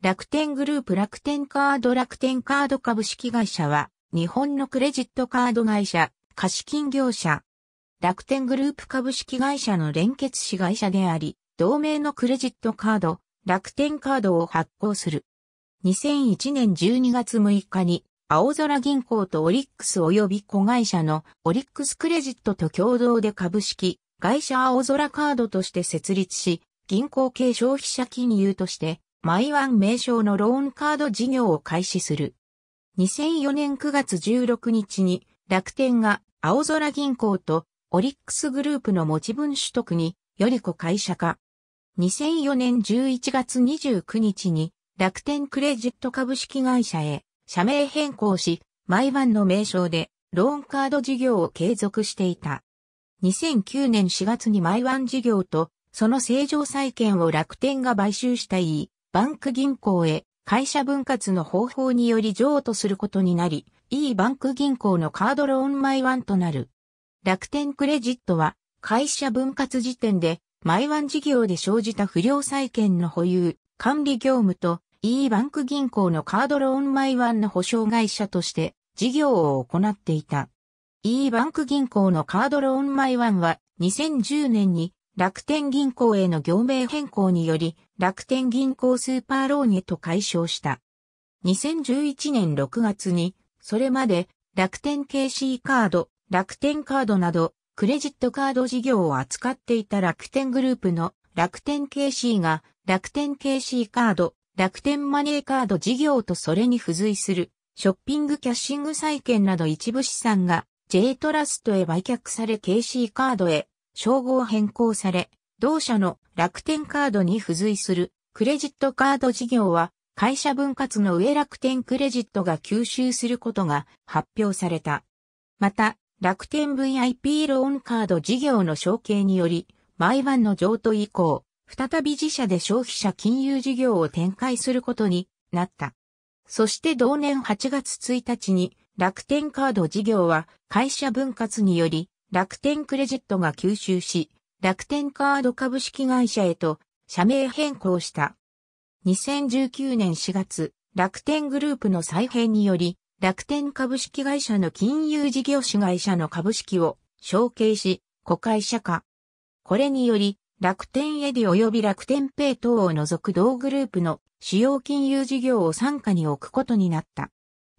楽天グループ楽天カード楽天カード株式会社は、日本のクレジットカード会社、貸金業者。楽天グループ株式会社の連結子会社であり、同名のクレジットカード、楽天カードを発行する。2001年12月6日に、青空銀行とオリックス及び子会社のオリックスクレジットと共同で株式、会社青空カードとして設立し、銀行系消費者金融としてマイワン名称のローンカード事業を開始する。2004年9月16日に楽天が青空銀行とオリックスグループの持ち分取得により子会社化。2004年11月29日に楽天クレジット株式会社へ社名変更し、マイワンの名称でローンカード事業を継続していた。2009年4月にマイワン事業とその正常債権を楽天が買収した E、バンク銀行へ会社分割の方法により譲渡することになり、E バンク銀行のカードローンマイワンとなる。楽天クレジットは会社分割時点でマイワン事業で生じた不良債権の保有、管理業務と E バンク銀行のカードローンマイワンの保証会社として事業を行っていた。E バンク銀行のカードローンマイワンは2010年に楽天銀行への業名変更により、楽天銀行スーパーローニェと解消した。2011年6月に、それまで楽天 KC カード、楽天カードなど、クレジットカード事業を扱っていた楽天グループの楽天 KC が楽天 KC カード、楽天マネーカード事業とそれに付随するショッピングキャッシング債券など一部資産が J トラストへ売却され KC カードへ称号変更され、同社の楽天カードに付随するクレジットカード事業は会社分割の上楽天クレジットが吸収することが発表された。また、楽天 VIP ローンカード事業の承継により、毎晩の譲渡以降、再び自社で消費者金融事業を展開することになった。そして同年8月1日に楽天カード事業は会社分割により楽天クレジットが吸収し、楽天カード株式会社へと社名変更した。2019年4月、楽天グループの再編により、楽天株式会社の金融事業主会社の株式を承継し、子会社化。これにより、楽天エディ及び楽天ペイ等を除く同グループの主要金融事業を参加に置くことになった。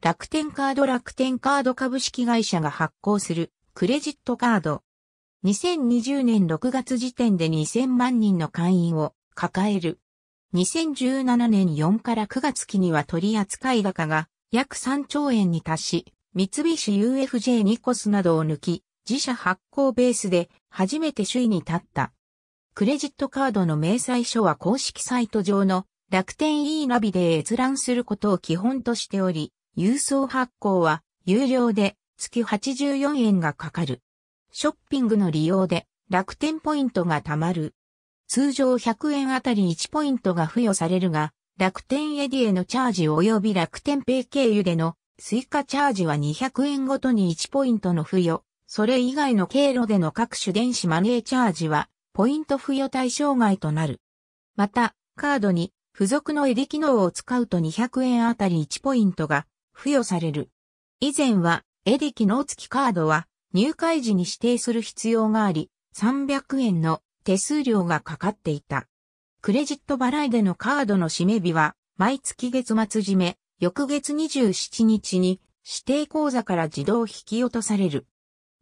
楽天カード楽天カード株式会社が発行するクレジットカード。2020年6月時点で2000万人の会員を抱える。2017年4から9月期には取扱い高が約3兆円に達し、三菱 UFJ ニコスなどを抜き、自社発行ベースで初めて首位に立った。クレジットカードの明細書は公式サイト上の楽天 e ナビで閲覧することを基本としており、郵送発行は有料で月84円がかかる。ショッピングの利用で楽天ポイントが貯まる。通常100円あたり1ポイントが付与されるが、楽天エディへのチャージ及び楽天ペイ経由での追加チャージは200円ごとに1ポイントの付与。それ以外の経路での各種電子マネーチャージは、ポイント付与対象外となる。また、カードに付属のエディ機能を使うと200円あたり1ポイントが付与される。以前はエディ機能付きカードは入会時に指定する必要があり、300円の手数料がかかっていた。クレジット払いでのカードの締め日は、毎月月末締め、翌月27日に指定口座から自動引き落とされる。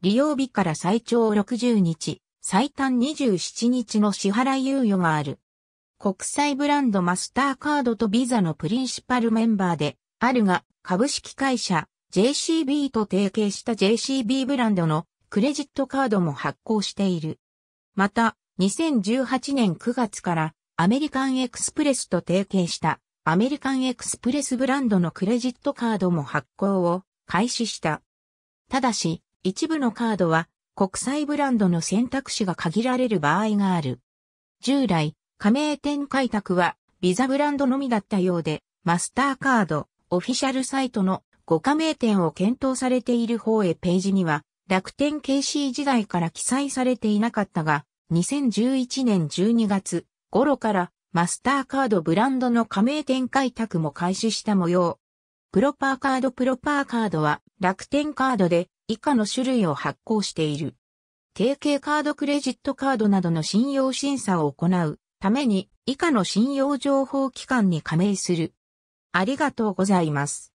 利用日から最長60日、最短27日の支払い猶予がある。国際ブランドマスターカードとビザのプリンシパルメンバーであるが、株式会社 JCB と提携した JCB ブランドのクレジットカードも発行している。また、2018年9月からアメリカンエクスプレスと提携したアメリカンエクスプレスブランドのクレジットカードも発行を開始した。ただし、一部のカードは国際ブランドの選択肢が限られる場合がある。従来、加盟店開拓はビザブランドのみだったようで、マスターカード、オフィシャルサイトのご加盟店を検討されている方へページには、楽天 KC 時代から記載されていなかったが、2011年12月頃からマスターカードブランドの加盟店開拓も開始した模様。プロパーカードプロパーカードは楽天カードで以下の種類を発行している。提携カードクレジットカードなどの信用審査を行うために以下の信用情報機関に加盟する。ありがとうございます。